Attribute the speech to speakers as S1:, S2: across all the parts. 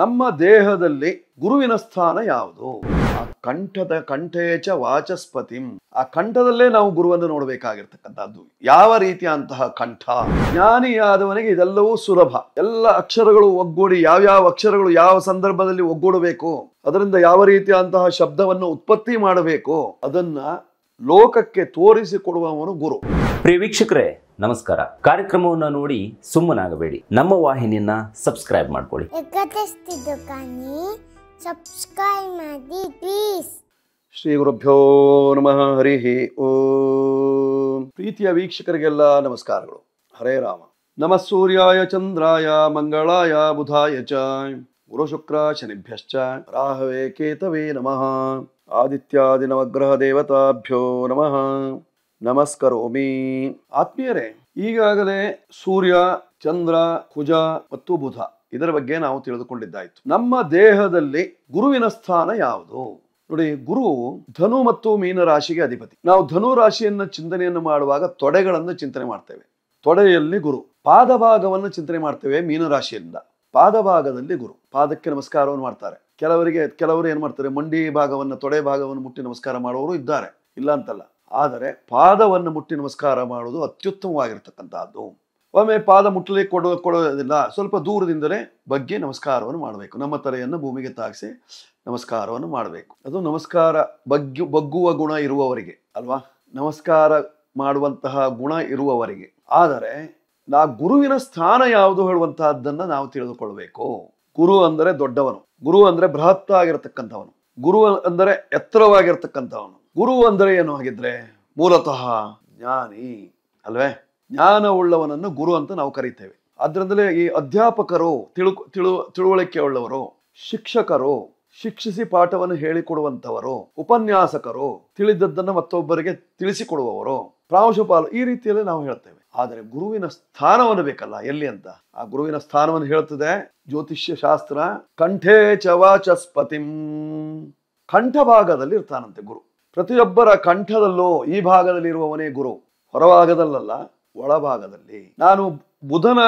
S1: ನಮ್ಮ ದೇಹದಲ್ಲಿ ಗುರುವಿನ ಸ್ಥಾನ ಯಾವುದು ಆ ಕಂಠದ ಕಂಠೇಚ ವಾಚಸ್ಪತಿಂ ಆ ಕಂಠದಲ್ಲೇ ನಾವು ಗುರುವನ್ನು ನೋಡಬೇಕಾಗಿರ್ತಕ್ಕಂಥದ್ದು ಯಾವ ರೀತಿಯ ಕಂಠ ಜ್ಞಾನಿಯಾದವನಿಗೆ ಇದೆಲ್ಲವೂ ಸುಲಭ ಎಲ್ಲ ಅಕ್ಷರಗಳು ಒಗ್ಗೂಡಿ ಯಾವ್ಯಾವ ಅಕ್ಷರಗಳು ಯಾವ ಸಂದರ್ಭದಲ್ಲಿ ಒಗ್ಗೂಡಬೇಕು ಅದರಿಂದ ಯಾವ ರೀತಿಯ ಅಂತಹ ಶಬ್ದವನ್ನು ಉತ್ಪತ್ತಿ ಮಾಡಬೇಕು ಅದನ್ನ ಲೋಕಕ್ಕೆ ತೋರಿಸಿಕೊಡುವವನು ಗುರು ಪ್ರಿಯ ವೀಕ್ಷಕರೇ ನಮಸ್ಕಾರ ಕಾರ್ಯಕ್ರಮವನ್ನು ನೋಡಿ ಸುಮ್ಮನಾಗಬೇಡಿ ನಮ್ಮ ವಾಹಿನಿಯನ್ನ ಸಬ್ಸ್ಕ್ರೈಬ್ ಮಾಡ್ಕೊಳ್ಳಿ ಸಬ್ಸ್ಕ್ರೈಬ್ ಮಾಡಿ ಪ್ಲೀಸ್ ಶ್ರೀ ಗುರುಭ್ಯೋ ನಮಃ ಹರಿ ಓಂ ಪ್ರೀತಿಯ ವೀಕ್ಷಕರಿಗೆಲ್ಲ ನಮಸ್ಕಾರಗಳು ಹರೇ ರಾಮ ನಮಃ ಸೂರ್ಯಾಯ ಚಂದ್ರಾಯ ಮಂಗಳಾಯ ಬುಧಾಯ ಚ ಗುರು ಶುಕ್ರ ಶನಿಭ್ಯಶ್ಚ ರಾಹವೇ ಕೇತವೇ ನಮಃ ಆದಿತ್ಯಾದಿ ನವಗ್ರಹ ದೇವತಾಭ್ಯೋ ನಮಃ ನಮಸ್ಕಾರ ಆತ್ಮೀಯರೇ ಈಗಾಗಲೇ ಸೂರ್ಯ ಚಂದ್ರ ಕುಜ ಮತ್ತು ಬುಧ ಇದರ ಬಗ್ಗೆ ನಾವು ತಿಳಿದುಕೊಂಡಿದ್ದಾಯಿತು ನಮ್ಮ ದೇಹದಲ್ಲಿ ಗುರುವಿನ ಸ್ಥಾನ ಯಾವುದು ನೋಡಿ ಗುರು ಧನು ಮತ್ತು ಮೀನ ರಾಶಿಗೆ ಅಧಿಪತಿ ನಾವು ಧನು ರಾಶಿಯನ್ನು ಚಿಂತನೆಯನ್ನು ಮಾಡುವಾಗ ತೊಡೆಗಳನ್ನು ಚಿಂತನೆ ಮಾಡ್ತೇವೆ ತೊಡೆಯಲ್ಲಿ ಗುರು ಪಾದಭಾಗವನ್ನು ಚಿಂತನೆ ಮಾಡ್ತೇವೆ ಮೀನರಾಶಿಯಿಂದ ಪಾದಭಾಗದಲ್ಲಿ ಗುರು ಪಾದಕ್ಕೆ ನಮಸ್ಕಾರವನ್ನು ಮಾಡ್ತಾರೆ ಕೆಲವರಿಗೆ ಕೆಲವರು ಏನು ಮಾಡ್ತಾರೆ ಮಂಡಿ ಭಾಗವನ್ನು ತೊಡೆ ಭಾಗವನ್ನು ಮುಟ್ಟಿ ನಮಸ್ಕಾರ ಮಾಡುವವರು ಇದ್ದಾರೆ ಇಲ್ಲ ಅಂತಲ್ಲ ಆದರೆ ಪಾದವನ್ನು ಮುಟ್ಟಿ ನಮಸ್ಕಾರ ಮಾಡುವುದು ಅತ್ಯುತ್ತಮವಾಗಿರ್ತಕ್ಕಂಥದ್ದು ಒಮ್ಮೆ ಪಾದ ಮುಟ್ಟಲಿ ಕೊಡೋ ಕೊಡೋದಿಲ್ಲ ಸ್ವಲ್ಪ ದೂರದಿಂದಲೇ ಬಗ್ಗೆ ನಮಸ್ಕಾರವನ್ನು ಮಾಡಬೇಕು ನಮ್ಮ ತಲೆಯನ್ನು ಭೂಮಿಗೆ ತಾಗಿಸಿ ನಮಸ್ಕಾರವನ್ನು ಮಾಡಬೇಕು ಅದು ನಮಸ್ಕಾರ ಬಗ್ಗೆ ಬಗ್ಗುವ ಗುಣ ಇರುವವರಿಗೆ ಅಲ್ವಾ ನಮಸ್ಕಾರ ಮಾಡುವಂತಹ ಗುಣ ಇರುವವರಿಗೆ ಆದರೆ ನಾ ಗುರುವಿನ ಸ್ಥಾನ ಯಾವುದು ಹೇಳುವಂತಹದ್ದನ್ನು ನಾವು ತಿಳಿದುಕೊಳ್ಬೇಕು ಗುರು ಅಂದರೆ ದೊಡ್ಡವನು ಗುರು ಅಂದರೆ ಬೃಹತ್ತಾಗಿರತಕ್ಕಂಥವನು ಗುರು ಅಂದರೆ ಎತ್ತರವಾಗಿರ್ತಕ್ಕಂಥವನು ಗುರು ಅಂದರೆ ಏನು ಆಗಿದ್ರೆ ಮೂಲತಃ ಜ್ಞಾನಿ ಅಲ್ವೇ ಜ್ಞಾನವುಳ್ಳವನನ್ನು ಗುರು ಅಂತ ನಾವು ಕರಿತೇವೆ ಅದರಿಂದಲೇ ಈ ಅಧ್ಯಾಪಕರು ತಿಳು ತಿಳು ತಿಳುವಳಿಕೆ ಉಳ್ಳವರು ಶಿಕ್ಷಕರು ಶಿಕ್ಷಿಸಿ ಪಾಠವನ್ನು ಹೇಳಿಕೊಡುವಂತವರು ಉಪನ್ಯಾಸಕರು ತಿಳಿದದ್ದನ್ನು ಮತ್ತೊಬ್ಬರಿಗೆ ತಿಳಿಸಿಕೊಡುವವರು ಪ್ರಾಂಶುಪಾಲ ಈ ರೀತಿಯಲ್ಲಿ ನಾವು ಹೇಳ್ತೇವೆ ಆದರೆ ಗುರುವಿನ ಸ್ಥಾನವನ್ನು ಬೇಕಲ್ಲ ಎಲ್ಲಿ ಅಂತ ಆ ಗುರುವಿನ ಸ್ಥಾನವನ್ನು ಹೇಳ್ತದೆ ಜ್ಯೋತಿಷ್ಯ ಶಾಸ್ತ್ರ ಕಂಠೇ ಚವಾಚಸ್ಪತಿಂ ಕಂಠಭಾಗದಲ್ಲಿ ಇರ್ತಾನಂತೆ ಗುರು ಪ್ರತಿಯೊಬ್ಬರ ಕಂಠದಲ್ಲೂ ಈ ಭಾಗದಲ್ಲಿರುವವನೇ ಗುರು ಹೊರಭಾಗದಲ್ಲ ಒಳಭಾಗದಲ್ಲಿ ನಾನು ಬುಧನ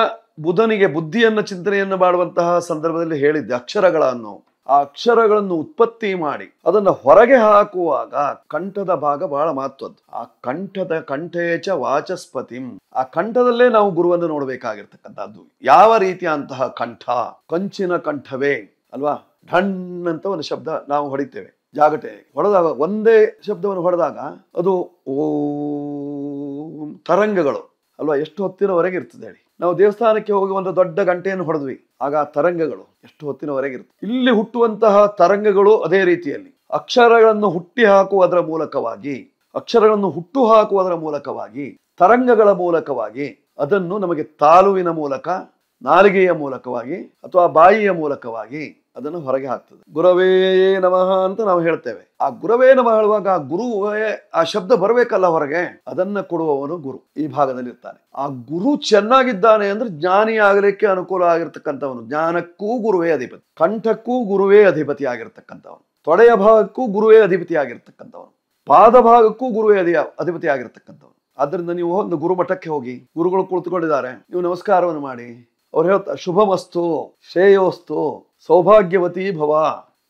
S1: ಬುಧನಿಗೆ ಬುದ್ಧಿಯನ್ನು ಚಿಂತನೆಯನ್ನು ಮಾಡುವಂತಹ ಸಂದರ್ಭದಲ್ಲಿ ಹೇಳಿದ್ದೆ ಅಕ್ಷರಗಳನ್ನು ಆ ಅಕ್ಷರಗಳನ್ನು ಉತ್ಪತ್ತಿ ಮಾಡಿ ಅದನ್ನು ಹೊರಗೆ ಹಾಕುವಾಗ ಕಂಠದ ಭಾಗ ಬಹಳ ಮಹತ್ವದ್ದು ಆ ಕಂಠದ ಕಂಠೇಚ ವಾಚಸ್ಪತಿಂ ಆ ಕಂಠದಲ್ಲೇ ನಾವು ಗುರುವನ್ನು ನೋಡಬೇಕಾಗಿರ್ತಕ್ಕಂಥದ್ದು ಯಾವ ರೀತಿಯ ಕಂಠ ಕಂಚಿನ ಕಂಠವೇ ಅಲ್ವಾ ಢಣ್ ಅಂತ ಒಂದು ಶಬ್ದ ನಾವು ಹೊಡಿತೇವೆ ಜಾಗಟೆ ಹೊಡೆದಾಗ ಒಂದೇ ಶಬ್ದವನ್ನು ಹೊಡೆದಾಗ ಅದು ಓ ತರಂಗಗಳು ಅಲ್ವಾ ಎಷ್ಟು ಹೊತ್ತಿನವರೆಗೆ ಇರ್ತದೆ ಹೇಳಿ ನಾವು ದೇವಸ್ಥಾನಕ್ಕೆ ಹೋಗಿ ಒಂದು ದೊಡ್ಡ ಗಂಟೆಯನ್ನು ಹೊಡೆದ್ವಿ ಆಗ ಆ ತರಂಗಗಳು ಎಷ್ಟು ಹೊತ್ತಿನವರೆಗೆ ಇರ್ತದೆ ಇಲ್ಲಿ ಹುಟ್ಟುವಂತಹ ತರಂಗಗಳು ಅದೇ ರೀತಿಯಲ್ಲಿ ಅಕ್ಷರಗಳನ್ನು ಹುಟ್ಟಿ ಹಾಕುವುದರ ಮೂಲಕವಾಗಿ ಅಕ್ಷರಗಳನ್ನು ಹುಟ್ಟು ಹಾಕುವುದರ ಮೂಲಕವಾಗಿ ತರಂಗಗಳ ಮೂಲಕವಾಗಿ ಅದನ್ನು ನಮಗೆ ತಾಲುವಿನ ಮೂಲಕ ನಾಲಿಗೆಯ ಮೂಲಕವಾಗಿ ಅಥವಾ ಬಾಯಿಯ ಮೂಲಕವಾಗಿ ಅದನ್ನು ಹೊರಗೆ ಹಾಕ್ತದೆ ಗುರವೇ ನಮಃ ಅಂತ ನಾವು ಹೇಳ್ತೇವೆ ಆ ಗುರವೇ ನಮಃ ಹೇಳುವಾಗ ಆ ಗುರುವೇ ಆ ಶಬ್ದ ಬರಬೇಕಲ್ಲ ಹೊರಗೆ ಅದನ್ನ ಕೊಡುವವನು ಗುರು ಈ ಭಾಗದಲ್ಲಿ ಇರ್ತಾನೆ ಆ ಗುರು ಚೆನ್ನಾಗಿದ್ದಾನೆ ಅಂದ್ರೆ ಜ್ಞಾನಿ ಆಗಲಿಕ್ಕೆ ಅನುಕೂಲ ಆಗಿರ್ತಕ್ಕಂಥವನು ಜ್ಞಾನಕ್ಕೂ ಗುರುವೇ ಅಧಿಪತಿ ಕಂಠಕ್ಕೂ ಗುರುವೇ ಅಧಿಪತಿ ಆಗಿರ್ತಕ್ಕಂಥವನು ತೊಡೆಯ ಭಾಗಕ್ಕೂ ಗುರುವೇ ಅಧಿಪತಿ ಆಗಿರ್ತಕ್ಕಂಥವನು ಪಾದ ಭಾಗಕ್ಕೂ ಗುರುವೇ ಅಧಿ ಅಧಿಪತಿ ಆಗಿರ್ತಕ್ಕಂಥವನು ಅದರಿಂದ ನೀವು ಒಂದು ಗುರುಮಠಕ್ಕೆ ಹೋಗಿ ಗುರುಗಳು ಕುಳಿತುಕೊಂಡಿದ್ದಾರೆ ನೀವು ನಮಸ್ಕಾರವನ್ನು ಮಾಡಿ ಅವ್ರು ಹೇಳ್ತಾ ಶುಭಮಸ್ತು ಶ್ರೇಯೋಸ್ತು ಸೌಭಾಗ್ಯವತಿ ಭವ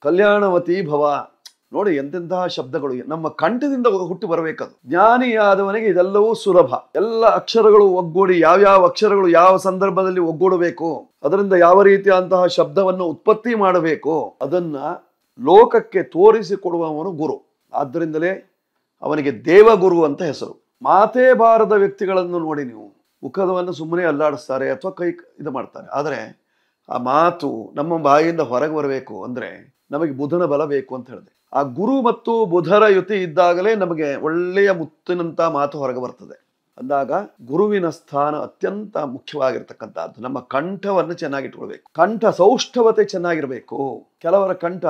S1: ಕಲ್ಯಾಣವತಿ ಭವ ನೋಡಿ ಎಂತೆಂತಹ ಶಬ್ದಗಳು ನಮ್ಮ ಕಂಠದಿಂದ ಹುಟ್ಟಿ ಬರಬೇಕದು ಜ್ಞಾನಿಯಾದವನಿಗೆ ಇದೆಲ್ಲವೂ ಸುಲಭ ಎಲ್ಲ ಅಕ್ಷರಗಳು ಒಗ್ಗೂಡಿ ಯಾವ್ಯಾವ ಅಕ್ಷರಗಳು ಯಾವ ಸಂದರ್ಭದಲ್ಲಿ ಒಗ್ಗೂಡಬೇಕು ಅದರಿಂದ ಯಾವ ರೀತಿಯಾದಂತಹ ಶಬ್ದವನ್ನು ಉತ್ಪತ್ತಿ ಮಾಡಬೇಕು ಅದನ್ನ ಲೋಕಕ್ಕೆ ತೋರಿಸಿಕೊಡುವವನು ಗುರು ಆದ್ದರಿಂದಲೇ ಅವನಿಗೆ ದೇವಗುರು ಅಂತ ಹೆಸರು ಮಾತೇ ಬಾರದ ವ್ಯಕ್ತಿಗಳನ್ನು ನೋಡಿ ನೀವು ಮುಖದವನ್ನು ಸುಮ್ಮನೆ ಅಲ್ಲಾಡಿಸ್ತಾರೆ ಅಥವಾ ಕೈ ಇದು ಮಾಡ್ತಾರೆ ಆದರೆ ಆ ಮಾತು ನಮ್ಮ ಬಾಯಿಯಿಂದ ಹೊರಗೆ ಬರಬೇಕು ಅಂದರೆ ನಮಗೆ ಬುಧನ ಬಲ ಬೇಕು ಅಂತ ಹೇಳಿದೆ ಆ ಗುರು ಮತ್ತು ಬುಧರ ಯುತಿ ಇದ್ದಾಗಲೇ ನಮಗೆ ಒಳ್ಳೆಯ ಮುತ್ತಿನಂಥ ಮಾತು ಹೊರಗೆ ಬರ್ತದೆ ಅಂದಾಗ ಗುರುವಿನ ಸ್ಥಾನ ಅತ್ಯಂತ ಮುಖ್ಯವಾಗಿರ್ತಕ್ಕಂಥದ್ದು ನಮ್ಮ ಕಂಠವನ್ನು ಚೆನ್ನಾಗಿಟ್ಕೊಳ್ಬೇಕು ಕಂಠ ಸೌಷ್ಠವತೆ ಚೆನ್ನಾಗಿರಬೇಕು ಕೆಲವರ ಕಂಠ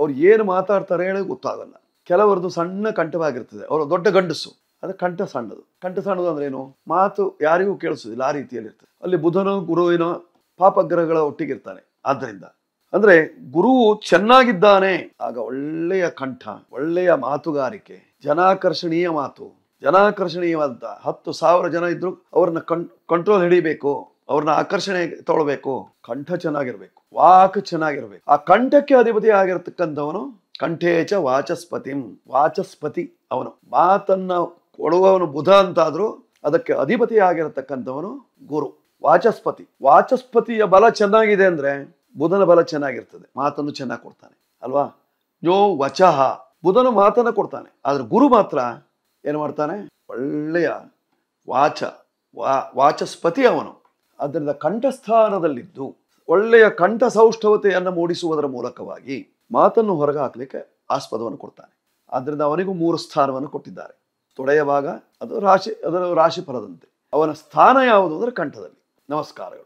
S1: ಅವ್ರು ಏನು ಮಾತಾಡ್ತಾರೆ ಹೇಳಿ ಗೊತ್ತಾಗಲ್ಲ ಕೆಲವರದು ಸಣ್ಣ ಕಂಠವಾಗಿರ್ತದೆ ಅವರು ದೊಡ್ಡ ಗಂಡಸು ಅದು ಕಂಠ ಸಣ್ಣದು ಕಂಠ ಸಣ್ಣದು ಅಂದ್ರೆ ಏನು ಮಾತು ಯಾರಿಗೂ ಕೇಳಿಸೋದಿಲ್ಲ ಆ ರೀತಿಯಲ್ಲಿ ಇರ್ತದೆ ಅಲ್ಲಿ ಬುಧನ ಗುರುವಿನ ಪಾಪಗ್ರಹಗಳ ಒಟ್ಟಿಗೆ ಇರ್ತಾನೆ ಆದ್ದರಿಂದ ಅಂದ್ರೆ ಗುರು ಚೆನ್ನಾಗಿದ್ದಾನೆ ಆಗ ಒಳ್ಳೆಯ ಕಂಠ ಒಳ್ಳೆಯ ಮಾತುಗಾರಿಕೆ ಜನಾಕರ್ಷಣೀಯ ಮಾತು ಜನಾಕರ್ಷಣೀಯವಾದ ಹತ್ತು ಸಾವಿರ ಜನ ಇದ್ರು ಅವ್ರನ್ನ ಕಣ್ ಕಂಟ್ರೋಲ್ ಹಿಡಿಬೇಕು ಅವ್ರನ್ನ ಆಕರ್ಷಣೆ ತೊಳಬೇಕು ಕಂಠ ಚೆನ್ನಾಗಿರ್ಬೇಕು ವಾಕ್ ಚೆನ್ನಾಗಿರ್ಬೇಕು ಆ ಕಂಠಕ್ಕೆ ಅಧಿಪತಿ ಆಗಿರ್ತಕ್ಕಂಥವನು ಕಂಠೇಚ ವಾಚಸ್ಪತಿಂ ವಾಚಸ್ಪತಿ ಅವನು ಮಾತನ್ನ ಕೊಡುವವನು ಬುಧ ಅಂತಾದರೂ ಅದಕ್ಕೆ ಅಧಿಪತಿಯಾಗಿರತಕ್ಕಂಥವನು ಗುರು ವಾಚಸ್ಪತಿ ವಾಚಸ್ಪತಿಯ ಬಲ ಚೆನ್ನಾಗಿದೆ ಅಂದರೆ ಬುಧನ ಬಲ ಚೆನ್ನಾಗಿರ್ತದೆ ಮಾತನ್ನು ಚೆನ್ನಾಗಿ ಕೊಡ್ತಾನೆ ಅಲ್ವಾ ಯೋ ವಚಃ ಬುಧನು ಮಾತನ್ನು ಕೊಡ್ತಾನೆ ಆದರೆ ಗುರು ಮಾತ್ರ ಏನು ಮಾಡ್ತಾನೆ ಒಳ್ಳೆಯ ವಾಚ ವಾಚಸ್ಪತಿ ಅವನು ಆದ್ದರಿಂದ ಕಂಠಸ್ಥಾನದಲ್ಲಿದ್ದು ಒಳ್ಳೆಯ ಕಂಠ ಸೌಷ್ಠವತೆಯನ್ನು ಮೂಡಿಸುವುದರ ಮೂಲಕವಾಗಿ ಮಾತನ್ನು ಹೊರಗೆ ಹಾಕಲಿಕ್ಕೆ ಆಸ್ಪದವನ್ನು ಕೊಡ್ತಾನೆ ಆದ್ದರಿಂದ ಅವನಿಗೂ ಮೂರು ಸ್ಥಾನವನ್ನು ಕೊಟ್ಟಿದ್ದಾರೆ ತೊಡೆಯ ಅದು ರಾಶಿ ಅದರ ರಾಶಿ ಫಲದಂತೆ ಅವನ ಸ್ಥಾನ ಯಾವುದು ಅಂದರೆ ಕಂಠದಲ್ಲಿ ನಮಸ್ಕಾರಗಳು